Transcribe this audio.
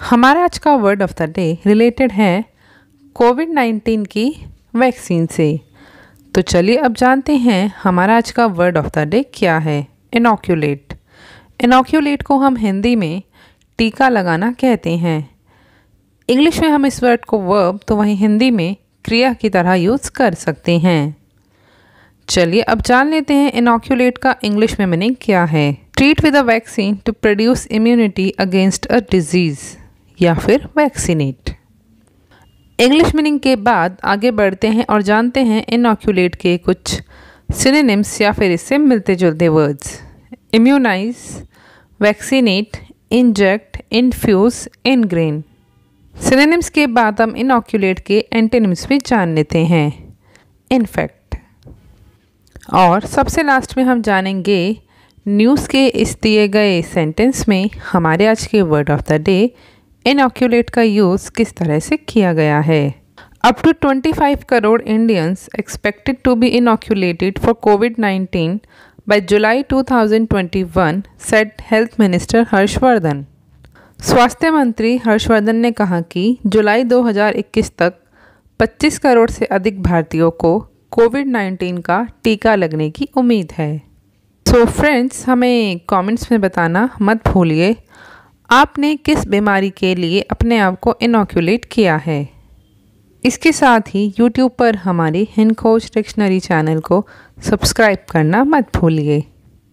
हमारा आज का word of the day related है कोविड नाइन्टीन की वैक्सीन से तो चलिए अब जानते हैं हमारा आज का वर्ड ऑफ द डे क्या है इनोक्यूलेट इनोक्यूलेट को हम हिंदी में टीका लगाना कहते हैं इंग्लिश में हम इस वर्ड को वर्ब तो वहीं हिंदी में क्रिया की तरह यूज़ कर सकते हैं चलिए अब जान लेते हैं इनोक्यूलेट का इंग्लिश में मीनिंग क्या है treat with a vaccine to produce immunity against a disease या फिर वैक्सीनेट इंग्लिश मीनिंग के बाद आगे बढ़ते हैं और जानते हैं इनोक्यूलेट के कुछ सिनेम्स या फिर इससे मिलते जुलते words immunize vaccinate inject in ingrain synonyms के बाद हम इनोक्यूलेट के एंटेनिम्स भी जान लेते हैं इनफेक्ट और सबसे लास्ट में हम जानेंगे न्यूज़ के इस दिए गए सेंटेंस में हमारे आज के word of the day inoculate का यूज़ किस तरह से किया गया है up to 25 crore Indians expected to be inoculated for covid 19 by July 2021, said health minister Harshvardhan स्वास्थ्य मंत्री हर्षवर्धन ने कहा कि जुलाई 2021 तक 25 करोड़ से अधिक भारतीयों को कोविड 19 का टीका लगने की उम्मीद है सो so फ्रेंड्स हमें कमेंट्स में बताना मत भूलिए आपने किस बीमारी के लिए अपने आप को इनोक्यूलेट किया है इसके साथ ही YouTube पर हमारे हिंदखोज डिक्शनरी चैनल को सब्सक्राइब करना मत भूलिए